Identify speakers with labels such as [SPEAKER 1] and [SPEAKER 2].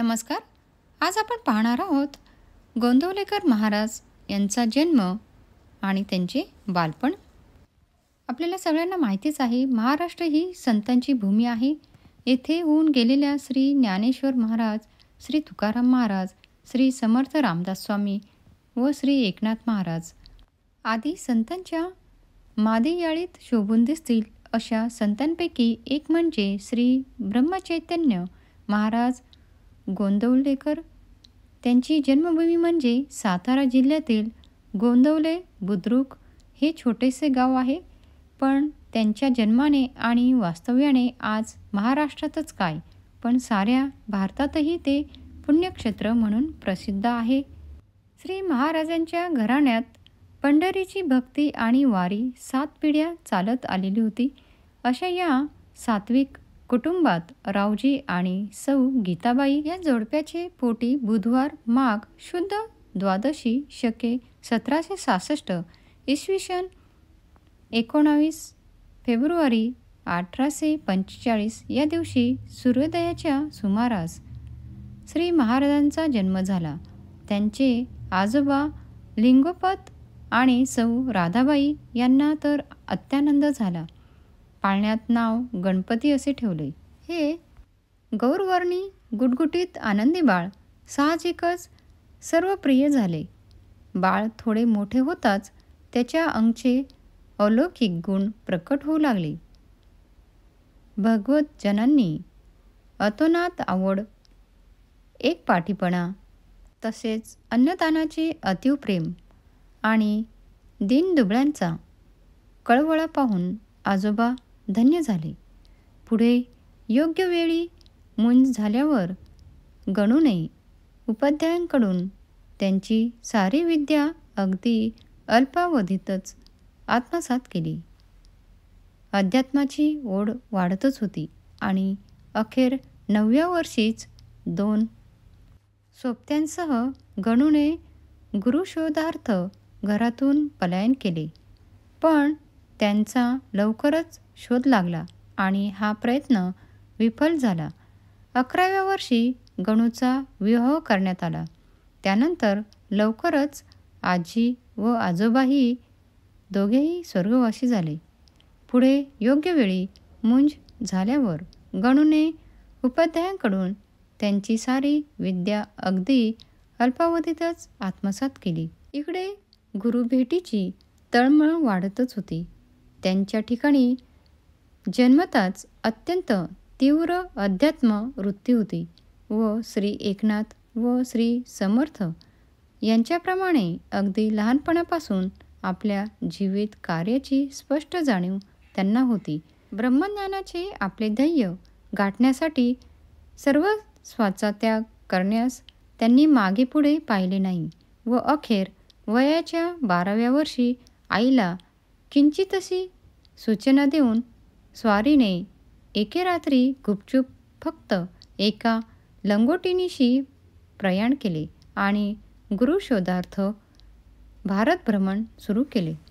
[SPEAKER 1] नमस्कार आज आपण पाहणार आहोत गोंदवलेकर महाराज यांचा जन्म आणि त्यांचे बालपण आपल्याला सगळ्यांना माहितीच आहे महाराष्ट्र ही संतांची भूमी आहे येथे होऊन गेलेल्या श्री ज्ञानेश्वर महाराज श्री तुकाराम महाराज श्री समर्थ रामदास स्वामी व श्री एकनाथ महाराज आदी संतांच्या मादेयाळीत शोभून दिसतील अशा संतांपैकी एक म्हणजे श्री ब्रह्मचैतन्य महाराज गोंदवलेकर त्यांची जन्मभूमी म्हणजे सातारा जिल्ह्यातील गोंदवले बुद्रुक हे छोटेसे गाव आहे पण त्यांच्या जन्माने आणि वास्तव्याने आज महाराष्ट्रातच काय पण साऱ्या भारतातही ते पुण्यक्षेत्र म्हणून प्रसिद्ध आहे श्री महाराजांच्या घराण्यात पंढरीची भक्ती आणि वारी सात पिढ्या चालत आलेली होती अशा या सात्विक कुटुंबात रावजी आणि सौ गीताबाई या जोडप्याचे पोटी बुधवार माघ शुद्ध द्वादशी शके सतराशे सहासष्ट इसवी सन एकोणावीस फेब्रुवारी अठराशे पंचेचाळीस या दिवशी सूर्योदयाच्या सुमारास श्री महाराजांचा जन्म झाला त्यांचे आजोबा लिंगोपत आणि सौ राधाबाई यांना तर अत्यानंद झाला पाळण्यात नाव गणपती असे ठेवले हे गौरवर्णी गुटगुटीत आनंदी बाळ साहजिकच सर्व प्रिय झाले बाळ थोडे मोठे होताच त्याच्या अंगचे अलौकिक गुण प्रकट होऊ लागले भगवत जनांनी अतोनात आवड एक पाठीपणा तसेच अन्नदानाचे अतिव प्रेम आणि दिनदुबळ्यांचा कळवळा पाहून आजोबा धन्य झाले पुढे योग्य वेळी मुंज झाल्यावर गणूने उपाध्यायांकडून त्यांची सारी विद्या अगदी अल्पावधीतच आत्मसात केली अध्यात्माची ओढ वाढतच होती आणि अखेर नवव्या वर्षीच दोन सोबत्यांसह गणूने गुरुशोधार्थ घरातून पलायन केले पण त्यांचा लवकरच शोध लागला आणि हा प्रयत्न विफल झाला अकराव्या वर्षी गणूचा विवाह करण्यात आला त्यानंतर लवकरच आजी व आजोबाही दोघेही स्वर्गवासी झाले पुढे योग्य वेळी मुंज झाल्यावर गणूने उपाध्यायांकडून त्यांची सारी विद्या अगदी अल्पावधीतच आत्मसात केली इकडे गुरुभेटीची तळमळ वाढतच होती त्यांच्या ठिकाणी जन्मताच अत्यंत तीव्र अध्यात्म वृत्ती होती व श्री एकनाथ व श्री समर्थ यांच्याप्रमाणे अगदी लहानपणापासून आपल्या जीवित कार्याची स्पष्ट जाणीव त्यांना होती ब्रह्मज्ञानाचे आपले ध्येय गाठण्यासाठी सर्व स्वाचा त्याग करण्यास त्यांनी मागेपुढे पाहिले नाही व अखेर वयाच्या बाराव्या वर्षी आईला किंचित अशी सूचना देऊन स्वारीने एके रात्री गुपचूप फक्त एका लंगोटीनीशी प्रयाण केले आणि गुरुशोधार्थ भारतभ्रमण सुरू केले